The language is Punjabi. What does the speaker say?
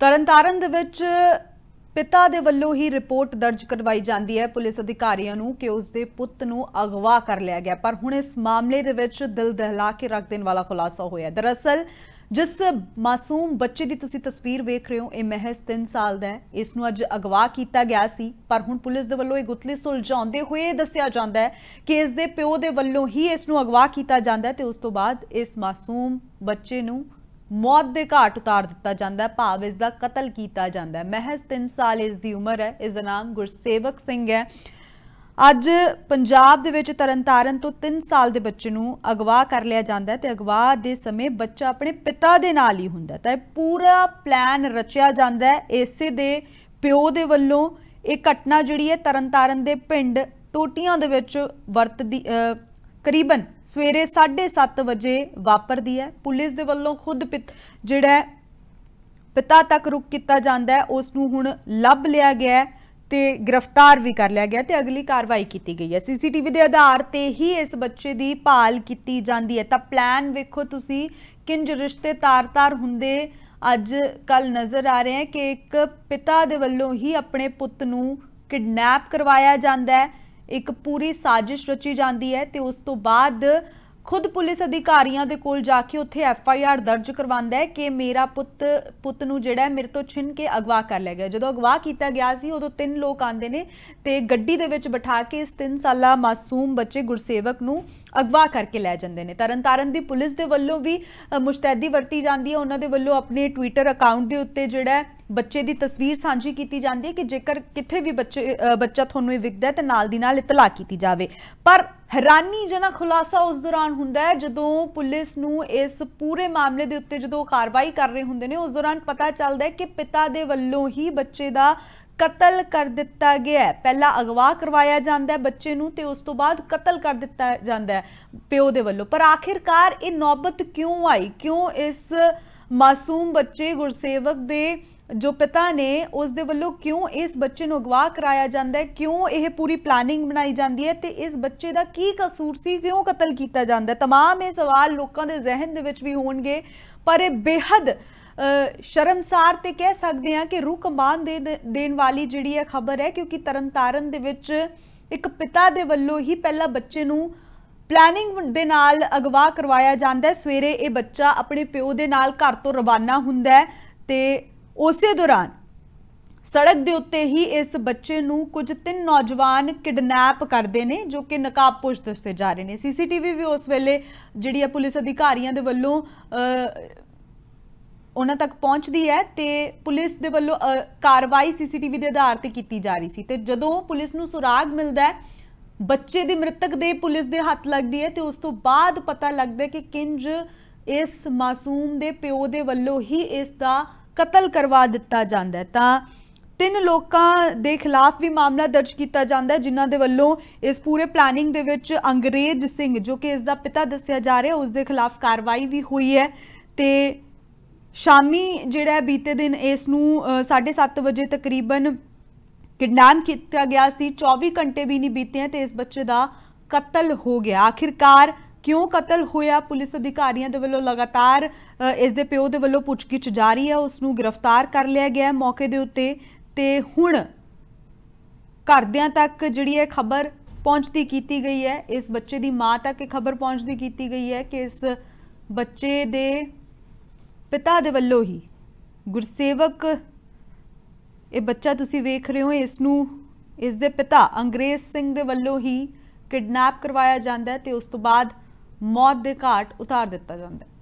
ਤਰਨਤਾਰਨ ਦੇ ਵਿੱਚ ਪਿਤਾ ਦੇ ਵੱਲੋਂ ਹੀ ਰਿਪੋਰਟ ਦਰਜ ਕਰਵਾਈ ਜਾਂਦੀ ਹੈ ਪੁਲਿਸ ਅਧਿਕਾਰੀਆਂ ਨੂੰ ਕਿ ਉਸ ਦੇ ਪੁੱਤ ਨੂੰ ਅਗਵਾ ਕਰ ਲਿਆ ਗਿਆ ਪਰ ਹੁਣ ਇਸ ਮਾਮਲੇ ਦੇ ਵਿੱਚ ਦਿਲ ਦਹਿਲਾ ਕੇ ਰੱਖ ਦੇਣ ਵਾਲਾ ਖੁਲਾਸਾ ਹੋਇਆ ਦਰਅਸਲ ਜਿਸ ਮਾਸੂਮ ਬੱਚੇ ਦੀ ਤੁਸੀਂ ਤਸਵੀਰ ਵੇਖ ਰਹੇ ਹੋ ਇਹ ਮਹਿਜ਼ 3 ਸਾਲ ਦਾ ਹੈ ਇਸ ਨੂੰ ਅੱਜ ਅਗਵਾ ਕੀਤਾ ਗਿਆ ਸੀ ਪਰ ਹੁਣ ਪੁਲਿਸ ਦੇ ਵੱਲੋਂ ਇਹ ਗੁੱਤਲੀ ਸੁਲਝਾਉਂਦੇ ਹੋਏ ਦੱਸਿਆ ਜਾਂਦਾ ਹੈ ਕਿ ਇਸ ਦੇ ਪਿਓ ਦੇ ਵੱਲੋਂ ਹੀ ਇਸ ਨੂੰ ਅਗਵਾ ਕੀਤਾ ਜਾਂਦਾ ਤੇ ਉਸ ਤੋਂ ਬਾਅਦ ਇਸ ਮਾਸੂਮ ਬੱਚੇ ਨੂੰ ਮੌਤ ਦੇ ਘਾਟ ਉਤਾਰ ਦਿੱਤਾ ਜਾਂਦਾ ਹੈ ਭਾਵ ਇਸ ਦਾ ਕਤਲ ਕੀਤਾ ਜਾਂਦਾ ਹੈ ਮਹਿਜ਼ 3 ਸਾਲ ਇਸ ਦੀ ਉਮਰ ਹੈ ਇਸ ਦਾ ਨਾਮ ਗੁਰਸੇਵਕ ਸਿੰਘ ਹੈ ਅੱਜ ਪੰਜਾਬ ਦੇ ਵਿੱਚ ਤਰਨਤਾਰਨ ਤੋਂ 3 ਸਾਲ ਦੇ ਬੱਚੇ ਨੂੰ ਅਗਵਾ ਕਰ ਲਿਆ ਜਾਂਦਾ ਹੈ ਤੇ ਅਗਵਾ ਦੇ ਸਮੇਂ ਬੱਚਾ ਆਪਣੇ ਪਿਤਾ ਦੇ ਨਾਲ ਹੀ ਹੁੰਦਾ ਤਾਂ ਇਹ ਪੂਰਾ ਪਲਾਨ ਰਚਿਆ ਜਾਂਦਾ ਹੈ ਇਸੇ ਦੇ ਪਿਓ ਦੇ ਵੱਲੋਂ ਇਹ ਘਟਨਾ ਜਿਹੜੀ ਹੈ ਤਰਨਤਾਰਨ ਦੇ ਪਿੰਡ ਟੋਟੀਆਂ ਦੇ ਵਿੱਚ ਵਰਤਦੀ ਕਰੀਬਨ ਸਵੇਰੇ 7:30 ਵਜੇ ਵਾਪਰਦੀ ਹੈ ਪੁਲਿਸ ਦੇ ਵੱਲੋਂ ਖੁਦ ਜਿਹੜਾ ਪਿਤਾ ਤੱਕ ਰੁਕ ਕੀਤਾ ਜਾਂਦਾ ਹੈ ਉਸ ਨੂੰ ਹੁਣ ਲੱਭ ਲਿਆ ਗਿਆ ਤੇ ਗ੍ਰਿਫਤਾਰ ਵੀ ਕਰ ਲਿਆ ਗਿਆ ਤੇ ਅਗਲੀ ਕਾਰਵਾਈ ਕੀਤੀ ਗਈ ਹੈ ਸੀਸੀਟੀਵੀ ਦੇ ਆਧਾਰ ਤੇ ਹੀ ਇਸ ਬੱਚੇ ਦੀ ਭਾਲ ਕੀਤੀ ਜਾਂਦੀ ਹੈ ਤਾਂ ਪਲਾਨ ਵੇਖੋ ਤੁਸੀਂ ਕਿੰਜ ਰਿਸ਼ਤੇ ਤਾਰ-ਤਾਰ ਹੁੰਦੇ ਅੱਜ ਕੱਲ ਨਜ਼ਰ ਆ ਰਹੇ ਹੈ ਕਿ ਇੱਕ ਪਿਤਾ ਦੇ ਵੱਲੋਂ ਹੀ ਆਪਣੇ ਪੁੱਤ ਨੂੰ ਕਿਡਨੈਪ ਕਰਵਾਇਆ ਜਾਂਦਾ ਹੈ ਇੱਕ ਪੂਰੀ ਸਾਜ਼ਿਸ਼ ਰਚੀ ਜਾਂਦੀ ਹੈ ਤੇ ਉਸ ਤੋਂ ਬਾਅਦ ਖੁਦ ਪੁਲਿਸ ਅਧਿਕਾਰੀਆਂ ਦੇ ਕੋਲ ਜਾ ਕੇ ਉੱਥੇ ਐਫ ਆਈ ਆਰ ਦਰਜ ਕਰਵਾਉਂਦਾ ਹੈ ਕਿ ਮੇਰਾ ਪੁੱਤ ਪੁੱਤ ਨੂੰ ਜਿਹੜਾ ਮੇਰੇ ਤੋਂ ਛਿਨ ਕੇ ਅਗਵਾ ਕਰ ਲਿਆ ਗਿਆ ਜਦੋਂ ਅਗਵਾ ਕੀਤਾ ਗਿਆ ਸੀ ਉਦੋਂ ਤਿੰਨ ਲੋਕ ਆਂਦੇ ਨੇ ਤੇ ਗੱਡੀ ਦੇ ਵਿੱਚ ਬਿਠਾ ਕੇ ਇਸ 3 ਸਾਲਾ ਮਾਸੂਮ ਬੱਚੇ ਗੁਰਸੇਵਕ ਨੂੰ ਅਗਵਾ ਕਰਕੇ ਲੈ ਜਾਂਦੇ ਨੇ ਤਰਨਤਾਰਨ ਦੀ ਪੁਲਿਸ ਦੇ ਵੱਲੋਂ ਵੀ ਮੁਸ਼ਤੈਦੀ ਵਰਤੀ ਜਾਂਦੀ ਹੈ ਉਹਨਾਂ ਦੇ ਵੱਲੋਂ ਆਪਣੇ ਟਵਿੱਟਰ ਅਕਾਊਂਟ ਦੇ ਉੱਤੇ ਜਿਹੜਾ ਬੱਚੇ ਦੀ ਤਸਵੀਰ ਸਾਂਝੀ ਕੀਤੀ ਜਾਂਦੀ ਹੈ ਕਿ ਜੇਕਰ ਕਿੱਥੇ ਵੀ ਬੱਚੇ ਬੱਚਾ ਤੁਹਾਨੂੰ ਇਹ ਵਿਕਦਾ ਤੇ ਨਾਲ ਦੀ ਨਾਲ ਇਤਲਾਹ ਕੀਤੀ ਜਾਵੇ ਪਰ ਹੈਰਾਨੀਜਨਕ ਖੁਲਾਸਾ ਉਸ ਦੌਰਾਨ ਹੁੰਦਾ ਹੈ ਜਦੋਂ ਪੁਲਿਸ ਨੂੰ ਇਸ ਪੂਰੇ ਮਾਮਲੇ ਦੇ ਉੱਤੇ ਜਦੋਂ ਕਾਰਵਾਈ ਕਰ ਰਹੇ ਹੁੰਦੇ ਨੇ ਉਸ ਦੌਰਾਨ ਪਤਾ ਚੱਲਦਾ ਹੈ ਕਿ ਪਿਤਾ ਦੇ ਵੱਲੋਂ ਹੀ ਬੱਚੇ ਦਾ ਕਤਲ ਕਰ ਦਿੱਤਾ ਗਿਆ ਪਹਿਲਾਂ ਅਗਵਾ ਕਰਵਾਇਆ ਜਾਂਦਾ ਬੱਚੇ ਨੂੰ ਤੇ ਉਸ ਤੋਂ ਬਾਅਦ ਕਤਲ ਕਰ ਦਿੱਤਾ ਜਾਂਦਾ ਪਿਓ ਦੇ ਵੱਲੋਂ ਪਰ ਆਖਿਰਕਾਰ ਇਹ ਨੌਬਤ ਕਿਉਂ ਆਈ ਕਿਉਂ ਇਸ ਮਾਸੂਮ ਬੱਚੇ ਗੁਰਸੇਵਕ ਦੇ ਜੋ ਪਿਤਾ ਨੇ ਉਸ ਦੇ ਵੱਲੋਂ ਕਿਉਂ ਇਸ ਬੱਚੇ ਨੂੰ ਅਗਵਾ ਕਰਾਇਆ ਜਾਂਦਾ ਹੈ ਕਿਉਂ ਇਹ ਪੂਰੀ ਪਲਾਨਿੰਗ ਬਣਾਈ ਜਾਂਦੀ ਹੈ ਤੇ ਇਸ ਬੱਚੇ ਦਾ ਕੀ ਕਸੂਰ ਸੀ ਕਿਉਂ ਕਤਲ ਕੀਤਾ ਜਾਂਦਾ ਹੈ तमाम ਇਹ ਸਵਾਲ ਲੋਕਾਂ ਦੇ ਜ਼ਿਹਨ ਦੇ ਵਿੱਚ ਵੀ ਹੋਣਗੇ ਪਰ ਇਹ ਬੇहद ਸ਼ਰਮਸਾਰ ਤੇ ਕਹਿ ਸਕਦੇ ਆ ਕਿ ਰੁਕਮਾਨ ਦੇ ਦੇਣ ਵਾਲੀ ਜਿਹੜੀ ਹੈ ਖਬਰ ਹੈ ਕਿਉਂਕਿ ਤਰਨਤਾਰਨ ਦੇ ਵਿੱਚ ਇੱਕ ਪਿਤਾ ਦੇ ਵੱਲੋਂ ਹੀ ਪਹਿਲਾ ਬੱਚੇ ਨੂੰ ਪਲੈਨਿੰਗ ਦੇ ਨਾਲ ਅਗਵਾ ਕਰਵਾਇਆ ਜਾਂਦਾ ਹੈ ਸਵੇਰੇ ਇਹ ਬੱਚਾ ਆਪਣੇ ਪਿਓ ਦੇ ਨਾਲ ਘਰ ਤੋਂ ਰਵਾਨਾ ਹੁੰਦਾ ਹੈ ਤੇ ਉਸੇ ਦੌਰਾਨ ਸੜਕ ਦੇ ਉੱਤੇ ਹੀ ਇਸ ਬੱਚੇ ਨੂੰ ਕੁਝ ਤਿੰਨ ਨੌਜਵਾਨ ਕਿਡਨੈਪ ਕਰਦੇ ਨੇ ਜੋ ਕਿ ਨਕਾਬਪੋਸ਼ ਦੱਸੇ ਜਾ ਰਹੇ ਨੇ ਸੀਸੀਟੀਵੀ ਵੀ ਉਸ ਵੇਲੇ ਜਿਹੜੀ ਆ ਪੁਲਿਸ ਅਧਿਕਾਰੀਆਂ ਦੇ ਵੱਲੋਂ ਉਹਨਾਂ ਤੱਕ ਪਹੁੰਚਦੀ ਹੈ ਤੇ ਪੁਲਿਸ ਦੇ ਵੱਲੋਂ ਕਾਰਵਾਈ ਸੀਸੀਟੀਵੀ ਦੇ ਆਧਾਰ ਤੇ ਕੀਤੀ ਜਾ ਰਹੀ ਸੀ ਤੇ ਜਦੋਂ ਪੁਲਿਸ ਨੂੰ ਸੁਰਾਗ ਮਿਲਦਾ ਹੈ ਬੱਚੇ ਦੀ ਮ੍ਰਿਤਕ ਦੇ ਪੁਲਿਸ ਦੇ ਹੱਥ ਲੱਗਦੀ ਹੈ ਤੇ ਉਸ ਤੋਂ ਬਾਅਦ ਪਤਾ ਲੱਗਦਾ ਕਿ ਕਿੰਜ ਇਸ ਮਾਸੂਮ ਦੇ ਪਿਓ ਦੇ ਵੱਲੋਂ ਹੀ ਇਸ ਦਾ ਕਤਲ ਕਰਵਾ ਦਿੱਤਾ ਜਾਂਦਾ ਹੈ ਤਾਂ ਤਿੰਨ ਲੋਕਾਂ ਦੇ ਖਿਲਾਫ ਵੀ ਮਾਮਲਾ ਦਰਜ ਕੀਤਾ ਜਾਂਦਾ ਹੈ ਜਿਨ੍ਹਾਂ ਦੇ ਵੱਲੋਂ ਇਸ ਪੂਰੇ ਪਲੈਨਿੰਗ ਦੇ ਵਿੱਚ ਅੰਗਰੇਜ਼ ਸਿੰਘ ਜੋ ਕਿ ਇਸ ਦਾ ਪਿਤਾ ਦੱਸਿਆ ਜਾ ਰਿਹਾ ਉਸ ਦੇ ਖਿਲਾਫ ਕਾਰਵਾਈ ਵੀ ਹੋਈ ਹੈ ਤੇ ਸ਼ਾਮੀ ਜਿਹੜਾ ਬੀਤੇ ਦਿਨ ਇਸ ਨੂੰ 7:30 ਵਜੇ ਤਕਰੀਬਨ ਕਿਡਨੈਪ ਕੀਤਾ ਗਿਆ ਸੀ 24 ਘੰਟੇ ਵੀ ਨਹੀਂ ਬੀਤੇ ਤੇ ਇਸ ਬੱਚੇ ਦਾ ਕਤਲ ਹੋ ਗਿਆ ਆਖਿਰਕਾਰ ਕਿਉਂ ਕਤਲ ਹੋਇਆ ਪੁਲਿਸ ਅਧਿਕਾਰੀਆਂ ਦੇ ਵੱਲੋਂ ਲਗਾਤਾਰ ਇਸ ਦੇ ਪਿਓ ਦੇ ਵੱਲੋਂ ਪੁੱਛਗਿੱਛ ਜਾਰੀ ਹੈ ਉਸ ਨੂੰ ਗ੍ਰਿਫਤਾਰ ਕਰ ਲਿਆ ਗਿਆ ਮੌਕੇ ਦੇ ਉੱਤੇ ਤੇ ਹੁਣ ਘਰਦਿਆਂ ਤੱਕ ਜਿਹੜੀ ਇਹ ਖਬਰ ਪਹੁੰਚਦੀ ਕੀਤੀ ਗਈ ਹੈ ਇਸ ਬੱਚੇ ਦੀ ਮਾਂ ਤੱਕ ਇਹ ਖਬਰ ਪਹੁੰਚਦੀ ਕੀਤੀ ਗਈ ਹੈ ਕਿ ਇਸ ਬੱਚੇ ਦੇ ਪਿਤਾ ਦੇ ਵੱਲੋਂ ਹੀ ਗੁਰਸੇਵਕ ਇਹ ਬੱਚਾ ਤੁਸੀਂ ਵੇਖ ਰਹੇ ਹੋ ਇਸ ਨੂੰ ਇਸ ਦੇ ਪਿਤਾ ਅੰਗਰੇਜ਼ ਸਿੰਘ ਦੇ ਵੱਲੋਂ ਹੀ ਕਿਡਨੈਪ ਕਰਵਾਇਆ ਜਾਂਦਾ ਤੇ ਉਸ ਤੋਂ ਬਾਅਦ ਮੌਤ ਦੇ ਘਾਟ ਉਤਾਰ ਦਿੱਤਾ ਜਾਂਦਾ